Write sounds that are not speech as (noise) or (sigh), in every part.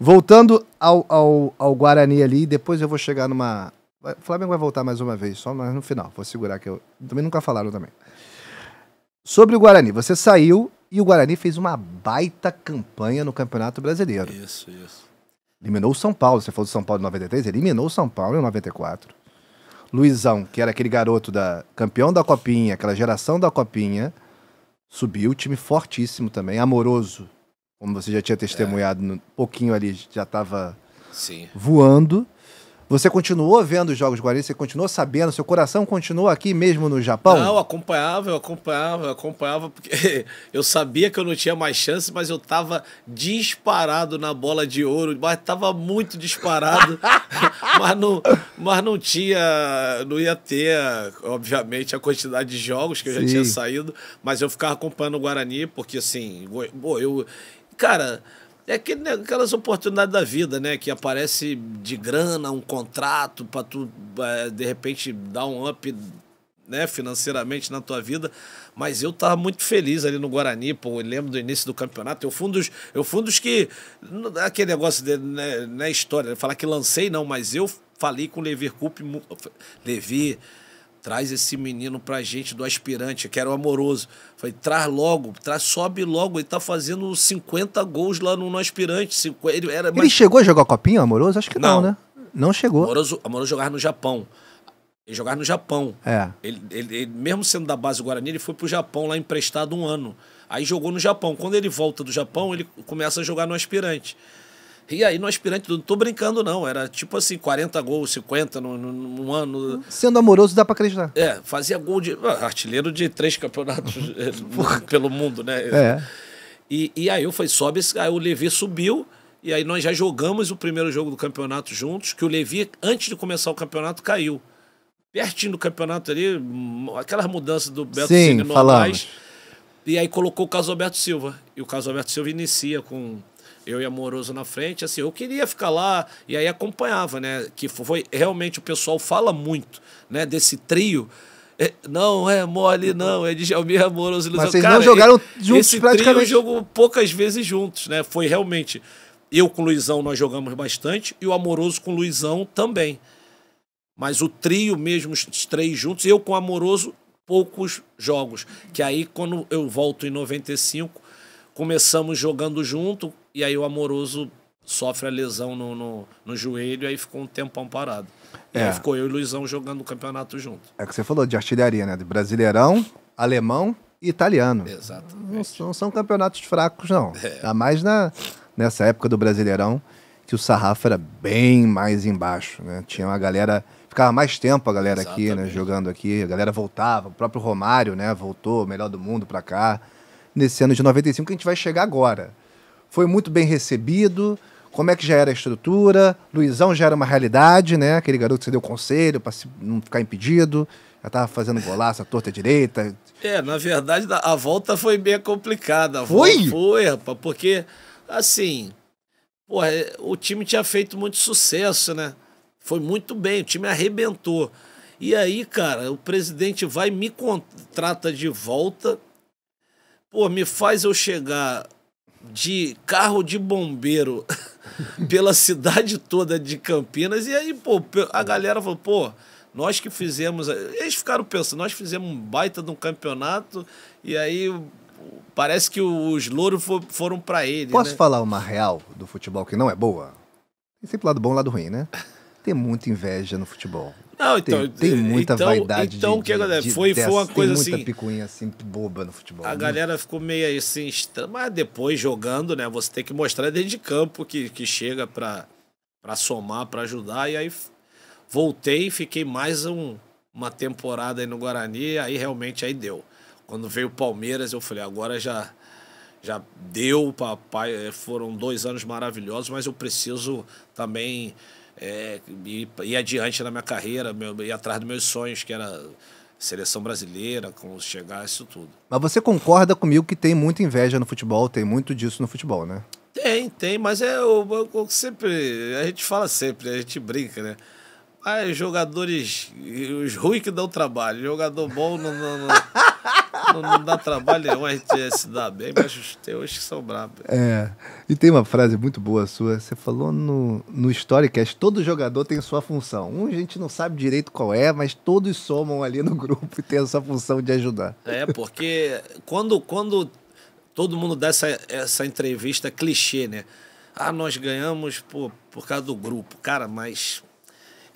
Voltando ao, ao, ao Guarani ali, depois eu vou chegar numa. O Flamengo vai voltar mais uma vez, só mas no final. Vou segurar que eu. Também nunca falaram também. Sobre o Guarani, você saiu e o Guarani fez uma baita campanha no Campeonato Brasileiro. Isso, isso. Eliminou o São Paulo. Você falou do São Paulo em 93, eliminou o São Paulo em 94. Luizão, que era aquele garoto da campeão da Copinha, aquela geração da Copinha, subiu, time fortíssimo também, amoroso como você já tinha testemunhado é. um pouquinho ali, já estava voando. Você continuou vendo os Jogos Guarani? Você continuou sabendo? Seu coração continuou aqui mesmo no Japão? Não, eu acompanhava, eu acompanhava, eu acompanhava, porque (laughs) eu sabia que eu não tinha mais chance, mas eu estava disparado na bola de ouro, mas estava muito disparado, (laughs) mas, não, mas não tinha, não ia ter, obviamente, a quantidade de jogos que eu Sim. já tinha saído, mas eu ficava acompanhando o Guarani, porque assim, eu, cara, é aquele, aquelas oportunidades da vida, né? Que aparece de grana, um contrato para tu, é, de repente, dar um up né, financeiramente na tua vida, mas eu tava muito feliz ali no Guarani, pô, eu lembro do início do campeonato, eu fui um dos, eu que, é aquele negócio de, né, é história, falar que lancei não, mas eu falei com o Levi Coupe, Levi, traz esse menino pra gente do aspirante, que era o amoroso. Falei, traz logo, traz, sobe logo. Ele tá fazendo 50 gols lá no, no aspirante. ele, era, mas... chegou a jogar copinha, amoroso? Acho que não, não né? Não chegou. Amoroso, amoroso jogava no Japão. Ele jogava no Japão. É. Ele, ele, ele, mesmo sendo da base do Guarani, ele foi pro Japão lá emprestado um ano. Aí jogou no Japão. Quando ele volta do Japão, ele começa a jogar no aspirante. E aí, no aspirante, não tô brincando, não. Era tipo assim, 40 gols, 50 num, num ano. Sendo amoroso, dá para acreditar. É, fazia gol de. Ah, artilheiro de três campeonatos (laughs) eh, pelo mundo, né? É. E, e aí eu falei, sobe esse. Aí o Levi subiu. E aí nós já jogamos o primeiro jogo do campeonato juntos, que o Levi, antes de começar o campeonato, caiu. Pertinho do campeonato ali, hum, aquelas mudanças do Beto Sim, Cine E aí colocou o Caso Alberto Silva. E o Caso Alberto Silva inicia com eu e Amoroso na frente, assim, eu queria ficar lá e aí acompanhava, né? Que foi realmente o pessoal fala muito, né, desse trio. É, não é mole, não, é de Djalmir é Amoroso e Mas vocês Cara, não jogaram juntos esse praticamente. Esse jogou poucas vezes juntos, né? Foi realmente eu com o Luizão nós jogamos bastante e o Amoroso com o Luizão também. Mas o trio mesmo, os três juntos, eu com o Amoroso, poucos jogos. Que aí, quando eu volto em 95, começamos jogando junto, e aí o amoroso sofre a lesão no, no, no joelho, aí ficou um tempão parado. É. E aí é. ficou eu e Luizão jogando o campeonato junto. É o que você falou de artilharia, né? De brasileirão, alemão e italiano. Exatamente. Não, são, não são campeonatos fracos, não. É. mais na, nessa época do Brasileirão, que o sarrafo era bem mais embaixo, né? Tinha uma galera... Ficava mais tempo a galera Exatamente. aqui, né? Jogando aqui. A galera voltava. O próprio Romário, né? Voltou, melhor do mundo, pra cá. Nesse ano de 95 que a gente vai chegar agora. Foi muito bem recebido. Como é que já era a estrutura? Luizão já era uma realidade, né? Aquele garoto que você deu conselho para não ficar impedido. Já estava fazendo golaço, a torta direita. É, na verdade, a volta foi bem complicada. Foi? Foi, rapaz, porque, assim, porra, é, o time tinha feito muito sucesso, né? Foi muito bem, o time arrebentou. E aí, cara, o presidente vai, me contrata de volta, pô, me faz eu chegar de carro de bombeiro (laughs) pela cidade toda de Campinas. E aí, pô, a galera falou, pô, nós que fizemos. Eles ficaram pensando, nós fizemos um baita de um campeonato, e aí parece que os louros foram para ele. Posso né? falar uma real do futebol que não é boa? Tem sempre lado bom lado ruim, né? tem muita inveja no futebol. Não, então, tem, tem muita então, vaidade. Então, de, o que galera? Foi, de, foi uma coisa muita assim. muita picuinha assim, boba no futebol. A né? galera ficou meio assim, mas depois jogando, né? Você tem que mostrar dentro de campo que, que chega para somar, para ajudar. E aí voltei, fiquei mais um, uma temporada aí no Guarani, aí realmente aí deu. Quando veio o Palmeiras, eu falei, agora já já deu, papai, eh, foram dois anos maravilhosos, mas eu preciso também é, ir, ir adiante na minha carreira, meu, ir atrás dos meus sonhos, que era seleção brasileira, com chegar isso tudo. Mas você concorda comigo que tem muita inveja no futebol, tem muito disso no futebol, né? Tem, tem, mas é o eu sempre. A gente fala sempre, a gente brinca, né? Mas ah, jogadores. Os ruins que dão trabalho, jogador bom não. não, não... (laughs) não, não, dá trabalho nenhum a gente se dá bem, mas os teus que são brabos. É. E tem uma frase muito boa sua. Você falou no, no Storycast: todo jogador tem sua função. Um a gente não sabe direito qual é, mas todos somam ali no grupo e tem a sua função de ajudar. É, porque quando, quando todo mundo dá essa, essa entrevista clichê, né? Ah, nós ganhamos por, por causa do grupo. Cara, mas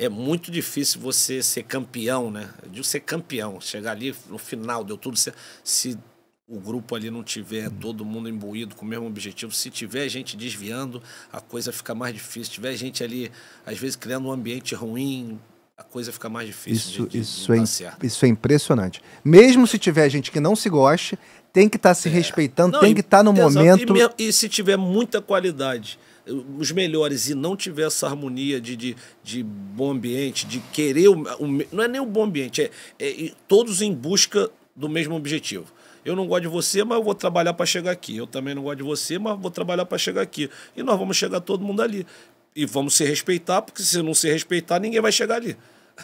é muito difícil você ser campeão, né? De você ser campeão, chegar ali no final, deu tudo certo. Se o grupo ali não tiver uhum. todo mundo imbuído com o mesmo objetivo, se tiver gente desviando, a coisa fica mais difícil. Se tiver gente ali, às vezes, criando um ambiente ruim, a coisa fica mais difícil. Isso, de, isso, de é, certo. isso é impressionante. Mesmo se tiver gente que não se goste, tem que estar tá se é. respeitando, não, tem que estar tá no exato. momento. E, e se tiver muita qualidade os melhores e não tiver essa harmonia de, de, de bom ambiente, de querer. O, o não é nem o bom ambiente, é, é todos em busca do mesmo objetivo. Eu não gosto de você, mas eu vou trabalhar para chegar aqui. Eu também não gosto de você, mas vou trabalhar para chegar aqui. E nós vamos chegar todo mundo ali. E vamos se respeitar, porque se não se respeitar, ninguém vai chegar ali.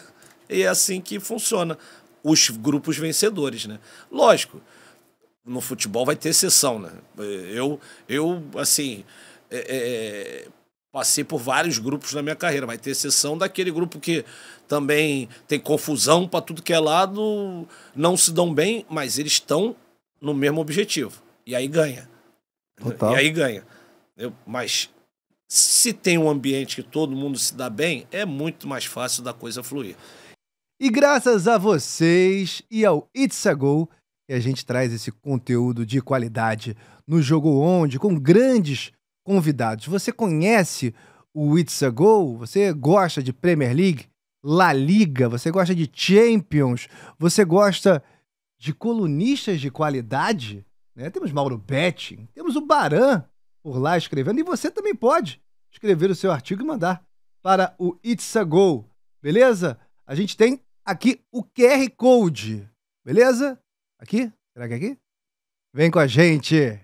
(laughs) E é assim que funciona os grupos vencedores, né? Lógico, no futebol vai ter exceção, né? Eu, eu assim, é, é, é, passei por vários grupos na minha carreira. Vai ter exceção daquele grupo que também tem confusão para tudo que é lado, não se dão bem, mas eles estão no mesmo objetivo. E aí ganha. Total. E aí ganha. Eu, mas se tem um ambiente que todo mundo se dá bem, é muito mais fácil da coisa fluir. E graças a vocês e ao It's a Go, que a gente traz esse conteúdo de qualidade no Jogo Onde, com grandes convidados. Você conhece o It's a Go? Você gosta de Premier League? La Liga? Você gosta de Champions? Você gosta de colunistas de qualidade? Né? Temos Mauro Betting, temos o Baran por lá escrevendo. E você também pode escrever o seu artigo e mandar para o It's a Go, beleza? A gente tem aqui o QR Code, beleza? Aqui? Será que é aqui? Vem com a gente!